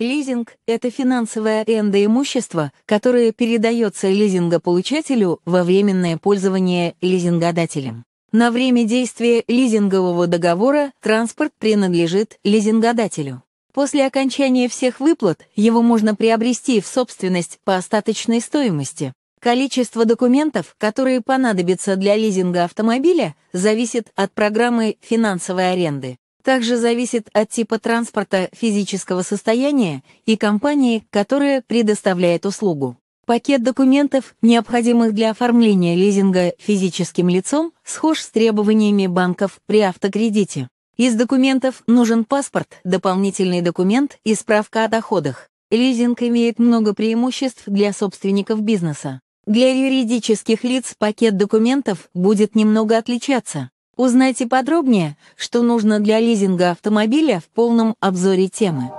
Лизинг – это финансовая аренда имущества, которое передается лизингополучателю во временное пользование лизингодателем. На время действия лизингового договора транспорт принадлежит лизингодателю. После окончания всех выплат его можно приобрести в собственность по остаточной стоимости. Количество документов, которые понадобятся для лизинга автомобиля, зависит от программы финансовой аренды также зависит от типа транспорта, физического состояния и компании, которая предоставляет услугу. Пакет документов, необходимых для оформления лизинга физическим лицом, схож с требованиями банков при автокредите. Из документов нужен паспорт, дополнительный документ и справка о доходах. Лизинг имеет много преимуществ для собственников бизнеса. Для юридических лиц пакет документов будет немного отличаться. Узнайте подробнее, что нужно для лизинга автомобиля в полном обзоре темы.